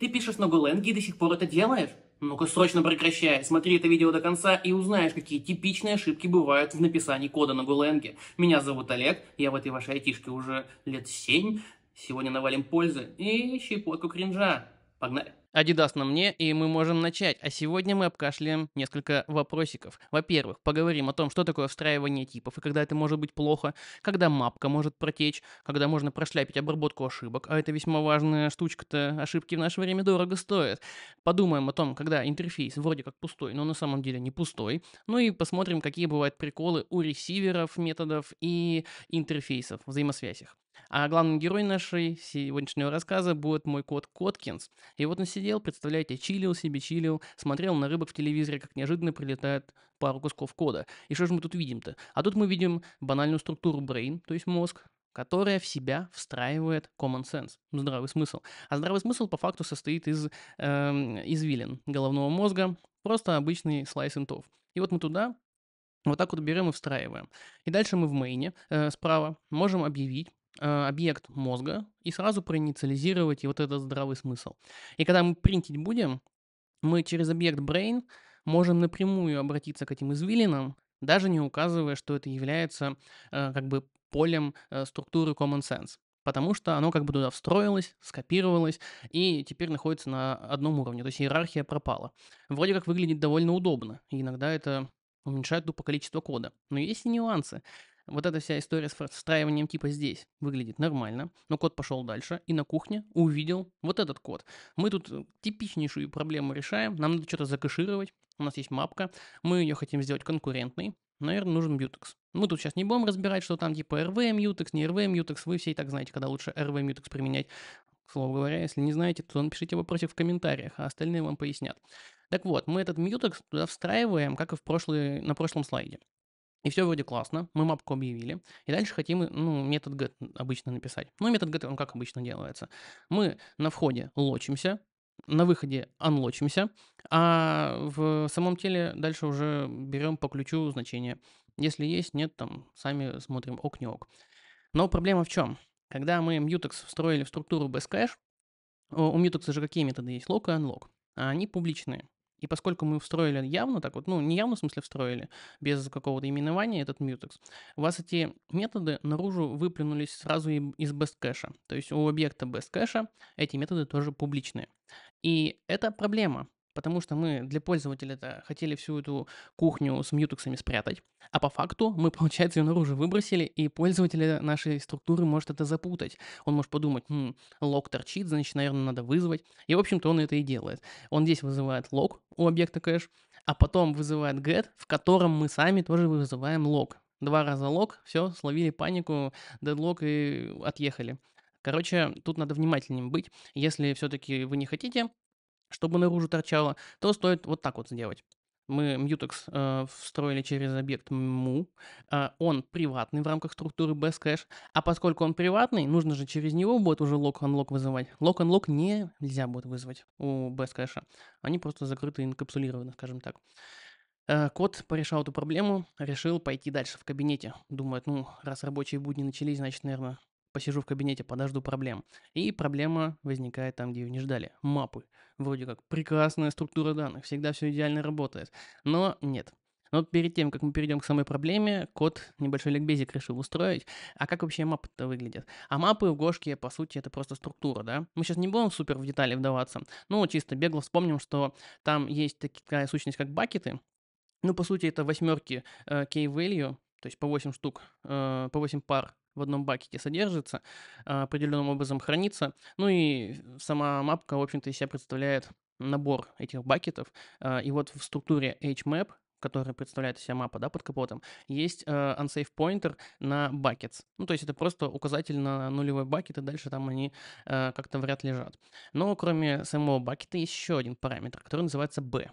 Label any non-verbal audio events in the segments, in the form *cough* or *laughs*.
Ты пишешь на Голенге и до сих пор это делаешь? Ну-ка срочно прекращай, смотри это видео до конца и узнаешь, какие типичные ошибки бывают в написании кода на Голенге. Меня зовут Олег, я в этой вашей айтишке уже лет семь. Сегодня навалим пользы и щепотку кринжа. Погнали! Адидас на мне, и мы можем начать. А сегодня мы обкашляем несколько вопросиков. Во-первых, поговорим о том, что такое встраивание типов и когда это может быть плохо, когда мапка может протечь, когда можно прошляпить обработку ошибок, а это весьма важная штучка-то, ошибки в наше время дорого стоят. Подумаем о том, когда интерфейс вроде как пустой, но на самом деле не пустой. Ну и посмотрим, какие бывают приколы у ресиверов методов и интерфейсов, взаимосвязях. А главным героем нашей сегодняшнего рассказа будет мой кот Коткинс. И вот он сидел, представляете, чилил себе, чилил, смотрел на рыбок в телевизоре, как неожиданно прилетает пару кусков кода. И что же мы тут видим-то? А тут мы видим банальную структуру brain, то есть мозг, которая в себя встраивает common sense, ну, здравый смысл. А здравый смысл по факту состоит из э, эм, извилин головного мозга, просто обычный слайс интов. И вот мы туда вот так вот берем и встраиваем. И дальше мы в мейне э, справа можем объявить, Э, объект мозга и сразу проинициализировать и вот этот здравый смысл. И когда мы принтить будем, мы через объект brain можем напрямую обратиться к этим извилинам, даже не указывая, что это является э, как бы полем э, структуры common sense, потому что оно как бы туда встроилось, скопировалось и теперь находится на одном уровне, то есть иерархия пропала. Вроде как выглядит довольно удобно, и иногда это уменьшает тупо количество кода. Но есть и нюансы. Вот эта вся история с встраиванием типа здесь выглядит нормально, но код пошел дальше и на кухне увидел вот этот код. Мы тут э, типичнейшую проблему решаем, нам надо что-то закашировать. у нас есть мапка, мы ее хотим сделать конкурентной, наверное, нужен Mutex. Мы тут сейчас не будем разбирать, что там типа RV Mutex, не RV Mutex, вы все и так знаете, когда лучше RV Mutex применять. Слово говоря, если не знаете, то напишите вопросик в комментариях, а остальные вам пояснят. Так вот, мы этот Mutex туда встраиваем, как и в прошлый, на прошлом слайде. И все вроде классно, мы мапку объявили, и дальше хотим ну, метод get обычно написать. Ну, метод get, он как обычно делается. Мы на входе лочимся, на выходе анлочимся, а в самом теле дальше уже берем по ключу значение. Если есть, нет, там сами смотрим ок не ок. Но проблема в чем? Когда мы mutex встроили в структуру bscash, у mutex же какие методы есть? лок и unlock. А они публичные. И поскольку мы встроили явно так вот, ну, не явно в смысле встроили, без какого-то именования этот mutex, у вас эти методы наружу выплюнулись сразу из best кэша. То есть у объекта best кэша эти методы тоже публичные. И это проблема, потому что мы для пользователя-то хотели всю эту кухню с мьютексами спрятать, а по факту мы, *laughs* получается, ее наружу выбросили, и пользователя нашей структуры может это запутать. Он может подумать, хм, лог торчит, значит, наверное, надо вызвать. И, в общем-то, он это и делает. Он здесь вызывает лог у объекта кэш, а потом вызывает get, в котором мы сами тоже вызываем лог. Два раза лог, все, словили панику, дедлог и отъехали. Короче, тут надо внимательнее быть. Если все-таки вы не хотите чтобы наружу торчало, то стоит вот так вот сделать. Мы Mutex э, встроили через объект mu. Э, он приватный в рамках структуры bestcash. А поскольку он приватный, нужно же через него будет уже lock-unlock вызывать. Lock-unlock нельзя будет вызвать у bestcash. Они просто закрыты, и инкапсулированы, скажем так. Э, кот порешал эту проблему, решил пойти дальше в кабинете. Думает, ну, раз рабочие будни начались, значит, наверное, посижу в кабинете, подожду проблем. И проблема возникает там, где ее не ждали. Мапы. Вроде как прекрасная структура данных, всегда все идеально работает. Но нет. Но перед тем, как мы перейдем к самой проблеме, код небольшой ликбезик решил устроить. А как вообще мапы-то выглядят? А мапы в Гошке, по сути, это просто структура, да? Мы сейчас не будем супер в детали вдаваться. Ну, чисто бегло вспомним, что там есть такая сущность, как бакеты. Ну, по сути, это восьмерки э, key-value, то есть по 8 штук, э, по 8 пар в одном бакете содержится, а, определенным образом хранится. Ну и сама мапка, в общем-то, из себя представляет набор этих бакетов. А, и вот в структуре HMAP, которая представляет из себя мапа, да, под капотом, есть а, unsafe pointer на buckets. Ну, то есть это просто указатель на нулевой бакет, и дальше там они как-то в ряд лежат. Но кроме самого бакета есть еще один параметр, который называется B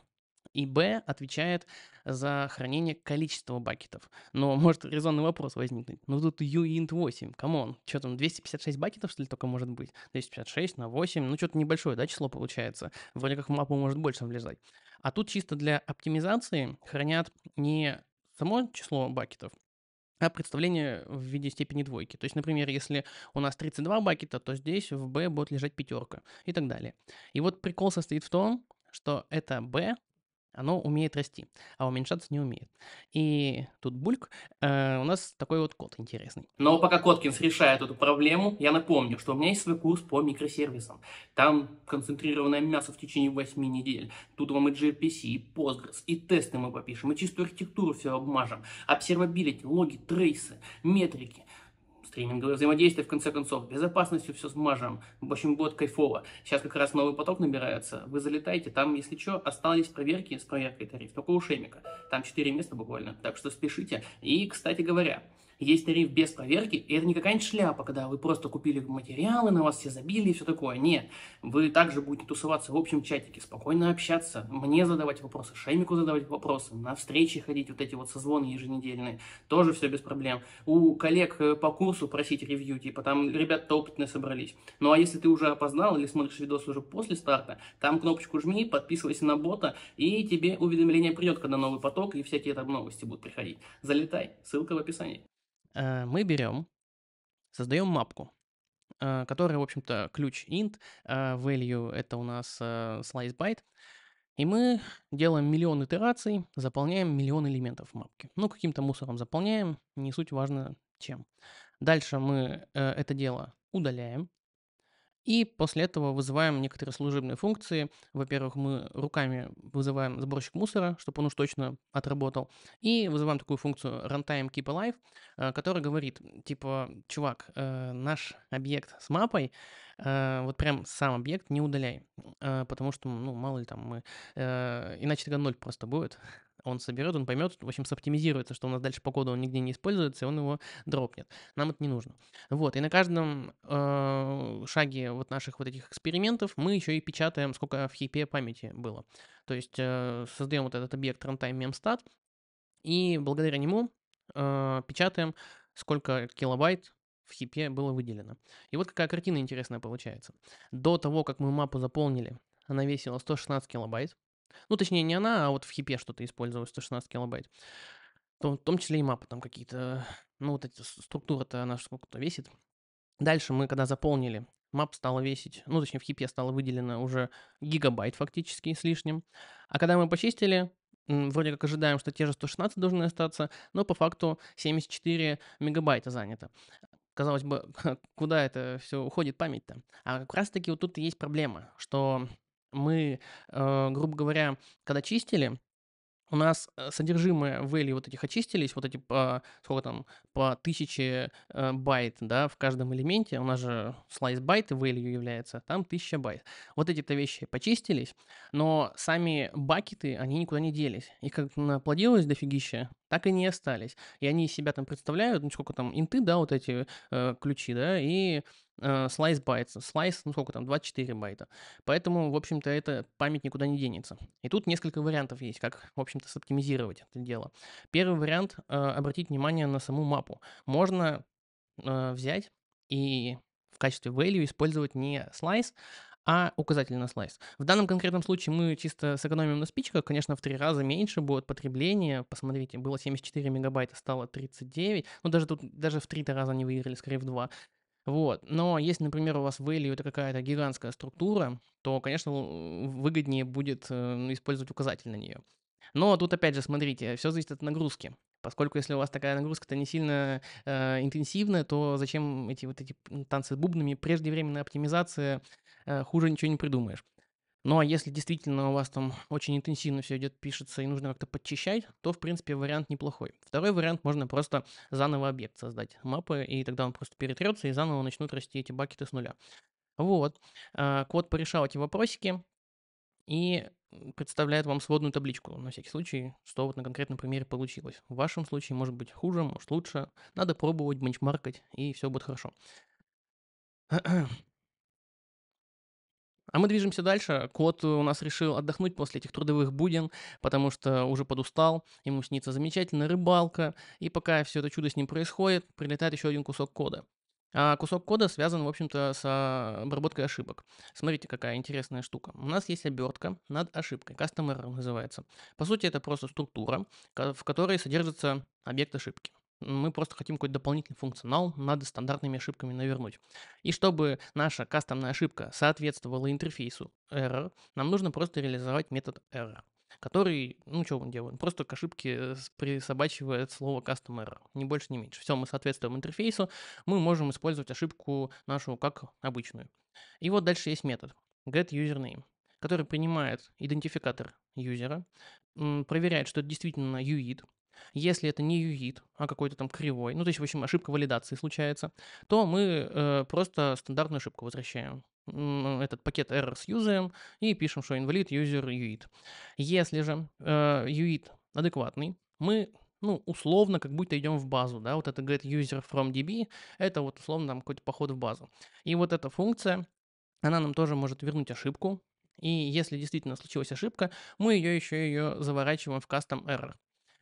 и Б отвечает за хранение количества бакетов. Но может резонный вопрос возникнуть. Ну тут uint 8, камон, что там, 256 бакетов, что ли, только может быть? 256 на 8, ну что-то небольшое, да, число получается. Вроде как в мапу может больше влезать. А тут чисто для оптимизации хранят не само число бакетов, а представление в виде степени двойки. То есть, например, если у нас 32 бакета, то здесь в b будет лежать пятерка и так далее. И вот прикол состоит в том, что это b оно умеет расти, а уменьшаться не умеет. И тут бульк, э, у нас такой вот код интересный. Но пока Коткинс решает эту проблему, я напомню, что у меня есть свой курс по микросервисам. Там концентрированное мясо в течение 8 недель. Тут вам и gRPC, и Postgres, и тесты мы попишем, и чистую архитектуру все обмажем, обсервабилити, логи, трейсы, метрики стриминговое взаимодействие, в конце концов, безопасностью все смажем. В общем, будет кайфово. Сейчас как раз новый поток набирается. Вы залетаете, там, если что, остались проверки с проверкой тариф, только у Шемика. Там 4 места буквально, так что спешите. И, кстати говоря, есть тариф без проверки, и это не какая-нибудь шляпа, когда вы просто купили материалы, на вас все забили и все такое. Нет, вы также будете тусоваться в общем чатике, спокойно общаться, мне задавать вопросы, Шеймику задавать вопросы, на встречи ходить, вот эти вот созвоны еженедельные, тоже все без проблем. У коллег э, по курсу просить ревью, типа там ребята опытные собрались. Ну а если ты уже опознал или смотришь видос уже после старта, там кнопочку жми, подписывайся на бота, и тебе уведомление придет, когда новый поток и всякие там новости будут приходить. Залетай, ссылка в описании. Э, мы берем, создаем мапку, э, которая, в общем-то, ключ int, э, value это у нас slice byte, и мы делаем миллион итераций, заполняем миллион элементов мапки, Ну, каким-то мусором заполняем, не суть важно чем. Дальше мы это дело удаляем, и после этого вызываем некоторые служебные функции. Во-первых, мы руками вызываем сборщик мусора, чтобы он уж точно отработал. И вызываем такую функцию runtime keep alive, э, которая говорит, типа, чувак, э, наш объект с мапой, э, вот прям сам объект не удаляй, потому что, ну, мало ли там мы... Иначе тогда ноль просто будет он соберет, он поймет, в общем, соптимизируется, что у нас дальше по коду он нигде не используется, и он его дропнет. Нам это не нужно. Вот, и на каждом э, шаге вот наших вот этих экспериментов мы еще и печатаем, сколько в хипе памяти было. То есть э, создаем вот этот объект runtime memstat, и благодаря нему э, печатаем, сколько килобайт в хипе было выделено. И вот какая картина интересная получается. До того, как мы мапу заполнили, она весила 116 килобайт. Ну, точнее, не она, а вот в хипе что-то использовалось, 116 килобайт. То, в том числе и мапы там какие-то, э, ну, вот эти структура-то, она сколько-то весит. Дальше мы, когда заполнили, мап стала весить, ну, точнее, в хипе стало выделено уже гигабайт фактически с лишним. А когда мы почистили, вроде как ожидаем, что те же 116 должны остаться, но по факту 74 мегабайта занято. Казалось бы, *laughs* куда это все уходит память-то? А как раз-таки вот тут и есть проблема, что мы, э, грубо говоря, когда чистили, у нас э, содержимое value вот этих очистились, вот эти по, а, сколько там, по тысяче э, байт, да, в каждом элементе, у нас же слайс байт value является, там тысяча байт. Вот эти-то вещи почистились, но сами бакеты, они никуда не делись. И как наплодилось дофигища, так и не остались. И они себя там представляют, ну сколько там, инты, да, вот эти э, ключи, да, и Э, слайс байт, Слайс, ну сколько там, 24 байта. Поэтому, в общем-то, эта память никуда не денется. И тут несколько вариантов есть, как, в общем-то, соптимизировать это дело. Первый вариант э, обратить внимание на саму мапу. Можно э, взять и в качестве value использовать не слайс, а указатель на слайс. В данном конкретном случае мы чисто сэкономим на спичках, конечно, в три раза меньше будет потребление, посмотрите, было 74 мегабайта, стало 39, ну даже тут, даже в три то раза не выиграли, скорее в два. Вот. Но если, например, у вас value это какая-то гигантская структура, то, конечно, выгоднее будет э, использовать указатель на нее. Но тут, опять же, смотрите, все зависит от нагрузки. Поскольку если у вас такая нагрузка-то не сильно э, интенсивная, то зачем эти вот эти танцы с бубнами? Преждевременная оптимизация, э, хуже ничего не придумаешь. Ну а если действительно у вас там очень интенсивно все идет, пишется и нужно как-то подчищать, то в принципе вариант неплохой. Второй вариант можно просто заново объект создать мапы, и тогда он просто перетрется и заново начнут расти эти бакеты с нуля. Вот. А, код порешал эти вопросики и представляет вам сводную табличку, на всякий случай, что вот на конкретном примере получилось. В вашем случае может быть хуже, может лучше. Надо пробовать, бенчмаркать, и все будет хорошо. А мы движемся дальше. Кот у нас решил отдохнуть после этих трудовых будин, потому что уже подустал. Ему снится замечательная рыбалка. И пока все это чудо с ним происходит, прилетает еще один кусок кода. А кусок кода связан, в общем-то, с а, обработкой ошибок. Смотрите, какая интересная штука. У нас есть обертка над ошибкой, customer называется. По сути, это просто структура, в которой содержится объект ошибки мы просто хотим какой-то дополнительный функционал, над стандартными ошибками навернуть. И чтобы наша кастомная ошибка соответствовала интерфейсу error, нам нужно просто реализовать метод error который, ну что он делает, просто к ошибке присобачивает слово custom error, ни больше, ни меньше. Все, мы соответствуем интерфейсу, мы можем использовать ошибку нашу как обычную. И вот дальше есть метод get username, который принимает идентификатор юзера, проверяет, что это действительно UID, если это не UID, а какой-то там кривой, ну, то есть, в общем, ошибка валидации случается, то мы э, просто стандартную ошибку возвращаем этот пакет error с юзаем и пишем, что invalid user UID. Если же э, UID адекватный, мы ну, условно, как будто идем в базу, да, вот это get user from DB, это вот условно там какой-то поход в базу. И вот эта функция, она нам тоже может вернуть ошибку, и если действительно случилась ошибка, мы ее еще ее заворачиваем в custom error.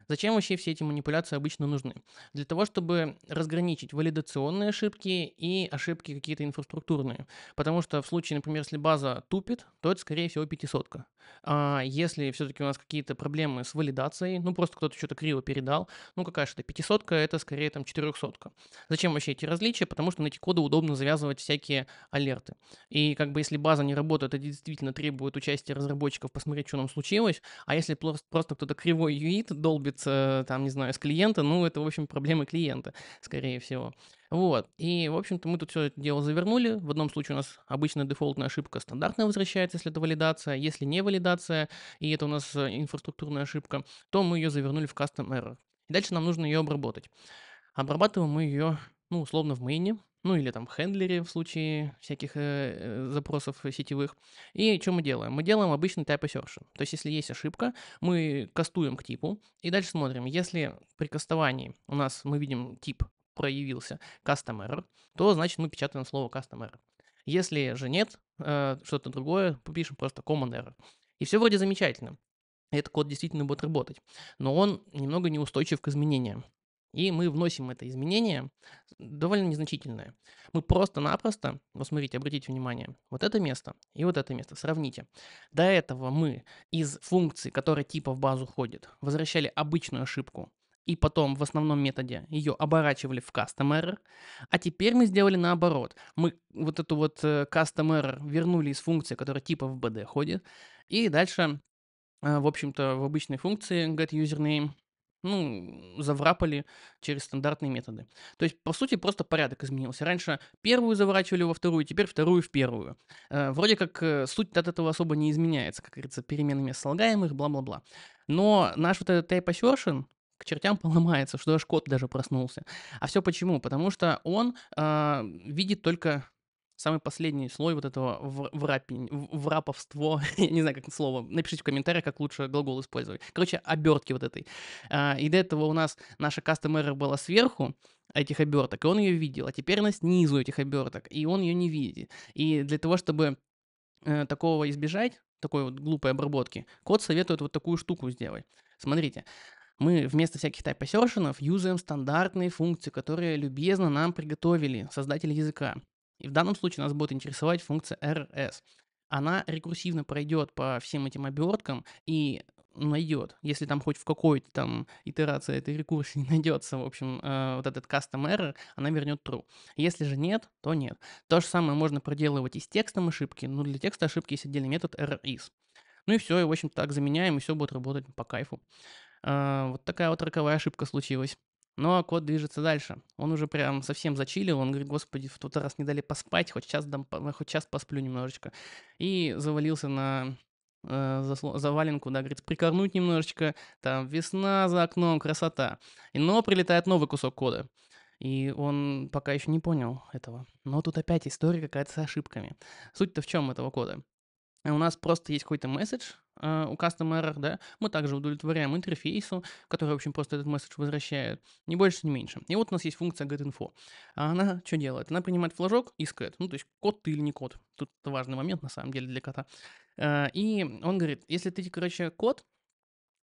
Зачем вообще все эти манипуляции обычно нужны? Для того, чтобы разграничить валидационные ошибки и ошибки какие-то инфраструктурные. Потому что в случае, например, если база тупит, то это, скорее всего, пятисотка. А если все-таки у нас какие-то проблемы с валидацией, ну просто кто-то что-то криво передал, ну какая же это пятисотка, это скорее там четырехсотка. Зачем вообще эти различия? Потому что на эти коды удобно завязывать всякие алерты. И как бы если база не работает, это действительно требует участия разработчиков посмотреть, что нам случилось. А если просто кто-то кривой юит долбит вылупится, э, там, не знаю, с клиента, ну, это, в общем, проблемы клиента, скорее всего. Вот. И, в общем-то, мы тут все это дело завернули. В одном случае у нас обычная дефолтная ошибка стандартная возвращается, если это валидация. Если не валидация, и это у нас э, инфраструктурная ошибка, то мы ее завернули в custom error. И дальше нам нужно ее обработать. Обрабатываем мы ее, ну, условно, в мейне, ну или там в хендлере в случае всяких э, э запросов сетевых. И что мы делаем? Мы делаем обычный type assertion. То есть если есть ошибка, мы кастуем к типу и дальше смотрим, если при кастовании у нас мы видим тип проявился custom error, то значит мы печатаем слово custom error. Если же нет, э, что-то другое, пишем просто common error. И все вроде замечательно этот код действительно будет работать. Но он немного неустойчив к изменениям. И мы вносим это изменение, довольно незначительное. Мы просто-напросто, вот смотрите, обратите внимание, вот это место и вот это место, сравните. До этого мы из функции, которая типа в базу ходит, возвращали обычную ошибку, и потом в основном методе ее оборачивали в custom error, а теперь мы сделали наоборот. Мы вот эту вот э, custom error вернули из функции, которая типа в BD ходит, и дальше, э, в общем-то, в обычной функции getUsername ну, заврапали через стандартные методы. То есть, по сути, просто порядок изменился. Раньше первую заворачивали во вторую, теперь вторую в первую. Э, вроде как э, суть от этого особо не изменяется, как говорится, переменами слагаемых, бла-бла-бла. Но наш вот этот type assertion, к чертям *laughs* поломается, что аж кот даже проснулся. А все почему? Потому что он э, видит только самый последний слой вот этого врапень, враповство, *laughs* я не знаю, как слово, напишите в комментариях, как лучше глагол использовать. Короче, обертки вот этой. А, и до этого у нас наша кастомера была сверху, этих оберток, и он ее видел, а теперь она снизу этих оберток, и он ее не видит. И для того, чтобы э, такого избежать, такой вот глупой обработки, код советует вот такую штуку сделать. Смотрите, мы вместо всяких type assertionов юзаем стандартные функции, которые любезно нам приготовили создатели языка. И в данном случае нас будет интересовать функция rs. Она рекурсивно пройдет по всем этим оберткам и найдет, если там хоть в какой-то там итерации этой рекурсии *laughs* найдется, в общем, э, вот этот custom error, она вернет true. Если же нет, то нет. То же самое можно проделывать и с текстом ошибки, но для текста ошибки есть отдельный метод error Ну и все, и в общем так заменяем, и все будет работать по кайфу. Э, вот такая вот роковая ошибка случилась. Но кот движется дальше. Он уже прям совсем зачилил. Он говорит, господи, в тот раз не дали поспать, хоть сейчас, дам, хоть сейчас посплю немножечко. И завалился на э, заваленку, да, говорит, прикорнуть немножечко. Там весна за окном, красота. И, но прилетает новый кусок кода. И он пока еще не понял этого. Но тут опять история какая-то с ошибками. Суть-то в чем этого кода? У нас просто есть какой-то месседж, Э, у error, да, мы также удовлетворяем интерфейсу, который, в общем, просто этот месседж возвращает, не больше, не меньше. И вот у нас есть функция getInfo. А она что делает? Она принимает флажок из cat, ну, то есть код ты или не код. Тут важный момент, на самом деле, для кота. Э, и он говорит, если ты, короче, код,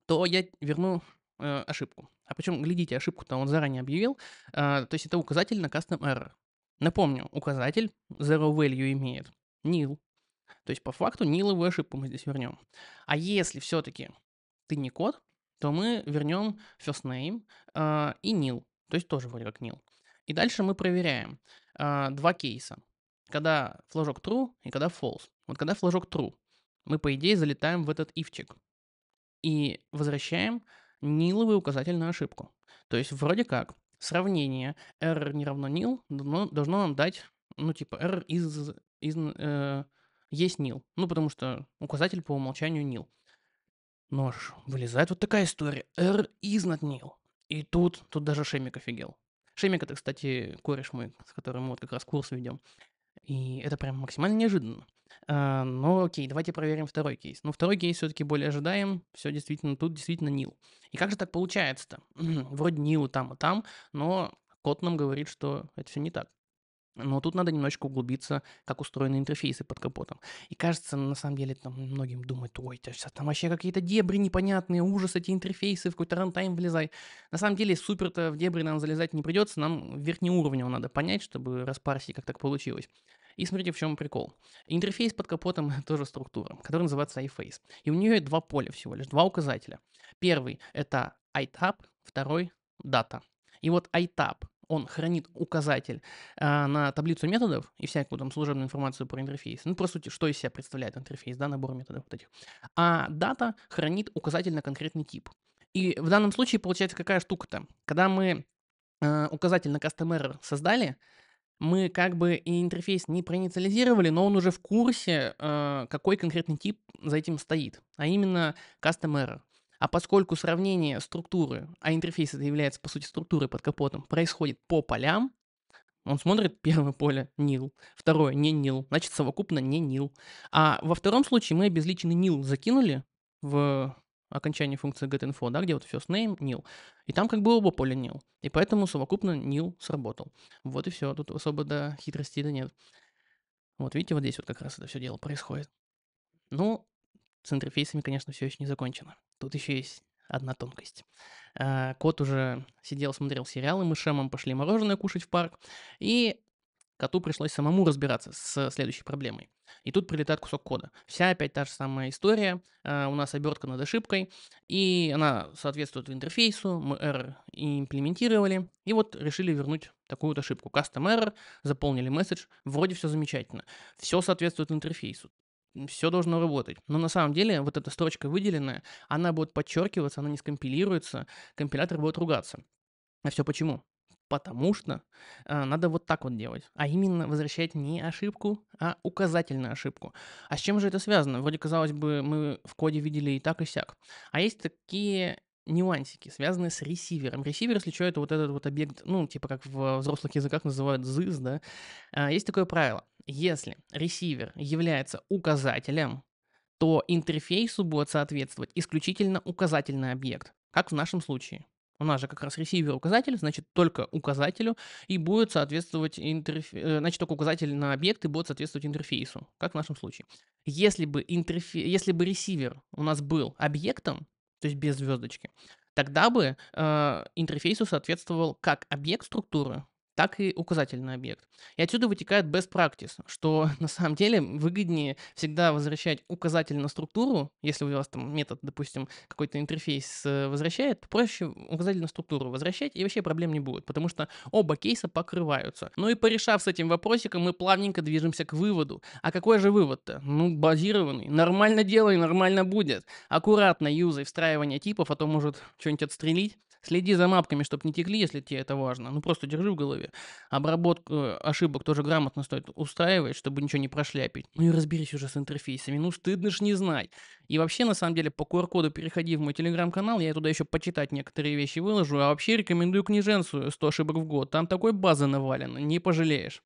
то я верну э, ошибку. А причем, глядите, ошибку-то он заранее объявил, то есть это указатель на custom error. Напомню, указатель zero value имеет, nil, то есть по факту ниловую ошибку мы здесь вернем. А если все-таки ты не код, то мы вернем first name э, и nil, то есть тоже вроде как nil. И дальше мы проверяем э, два кейса, когда флажок true и когда false. Вот когда флажок true, мы по идее залетаем в этот ifчик и возвращаем ниловый указатель на ошибку. То есть вроде как сравнение error не равно nil должно, нам дать, ну типа error из, из э, есть Нил. Ну, потому что указатель по умолчанию Нил. Нож. Ну а вылезает вот такая история. R is not Нил. И тут, тут даже Шемик офигел. Шемик это, кстати, кореш мой, с которым мы вот как раз курс ведем. И это прям максимально неожиданно. А, но окей, давайте проверим второй кейс. Ну, второй кейс все-таки более ожидаем. Все действительно, тут действительно Нил. И как же так получается-то? *clears throat* Вроде нил там и там, но код нам говорит, что это все не так. Но тут надо немножечко углубиться, как устроены интерфейсы под капотом. И кажется, на самом деле, там многим думают, ой, сейчас там вообще какие-то дебри непонятные, ужас эти интерфейсы, в какой-то рантайм влезай. На самом деле, супер-то в дебри нам залезать не придется, нам верхнеуровнево надо понять, чтобы распарсить, как так получилось. И смотрите, в чем прикол. Интерфейс под капотом *laughs* тоже структура, которая называется iFace. И у нее два поля всего лишь, два указателя. Первый — это iTab, второй — Data. И вот iTab он хранит указатель а, на таблицу методов и всякую там служебную информацию про интерфейс. Ну, по сути, что из себя представляет интерфейс, да, набор методов вот этих. А дата хранит указатель на конкретный тип. И в данном случае получается какая штука-то? Когда мы а, указатель на custom error создали, мы как бы и интерфейс не проинициализировали, но он уже в курсе, а, какой конкретный тип за этим стоит, а именно custom error. А поскольку сравнение структуры, а интерфейс это является, по сути, структурой под капотом, происходит по полям, он смотрит первое поле нил, второе не нил, значит совокупно не нил. А во втором случае мы обезличенный нил закинули в окончании функции getInfo, да, где вот first name nil, и там как бы оба поля nil, и поэтому совокупно nil сработал. Вот и все, тут особо до хитрости да нет. Вот видите, вот здесь вот как раз это все дело происходит. Ну, с интерфейсами, конечно, все еще не закончено. Тут еще есть одна тонкость. А, кот уже сидел, смотрел сериалы, мы с Шемом пошли мороженое кушать в парк, и коту пришлось самому разбираться с следующей проблемой. И тут прилетает кусок кода. Вся опять та же самая история. А, у нас обертка над ошибкой, и она соответствует интерфейсу. Мы error имплементировали, и вот решили вернуть такую вот ошибку. Custom error, заполнили месседж, вроде все замечательно. Все соответствует интерфейсу все должно работать. Но на самом деле вот эта строчка выделенная, она будет подчеркиваться, она не скомпилируется, компилятор будет ругаться. А все почему? Потому что э, надо вот так вот делать, а именно возвращать не ошибку, а указательную ошибку. А с чем же это связано? Вроде казалось бы, мы в коде видели и так, и сяк. А есть такие нюансики, связанные с ресивером. Ресивер, если что, это вот этот вот объект, ну, типа как в взрослых языках называют ZIS, да. А, есть такое правило. Если ресивер является указателем, то интерфейсу будет соответствовать исключительно указательный объект, как в нашем случае. У нас же как раз ресивер указатель, значит только указателю и будет соответствовать интерфейс, э, значит только указатель на объект и будет соответствовать интерфейсу, как в нашем случае. Если бы, интерфей... Если бы ресивер у нас был объектом, то есть без звездочки, тогда бы э, интерфейсу соответствовал как объект структуры, так и указательный объект. И отсюда вытекает best practice, что *laughs* на самом деле выгоднее всегда возвращать указатель на структуру, если у вас там метод, допустим, какой-то интерфейс э, возвращает, проще указатель на структуру возвращать, и вообще проблем не будет, потому что оба кейса покрываются. Ну и порешав с этим вопросиком, мы плавненько движемся к выводу. А какой же вывод-то? Ну, базированный. Нормально делай, нормально будет. Аккуратно юзай встраивание типов, а то может что-нибудь отстрелить. Следи за мапками, чтобы не текли, если тебе это важно. Ну, просто держи в голове. Обработку э, ошибок тоже грамотно стоит устраивать, чтобы ничего не прошляпить. Ну и разберись уже с интерфейсами. Ну, стыдно ж не знать. И вообще, на самом деле, по QR-коду переходи в мой телеграм-канал, я туда еще почитать некоторые вещи выложу. А вообще рекомендую книженцу 100 ошибок в год. Там такой базы навалено, не пожалеешь.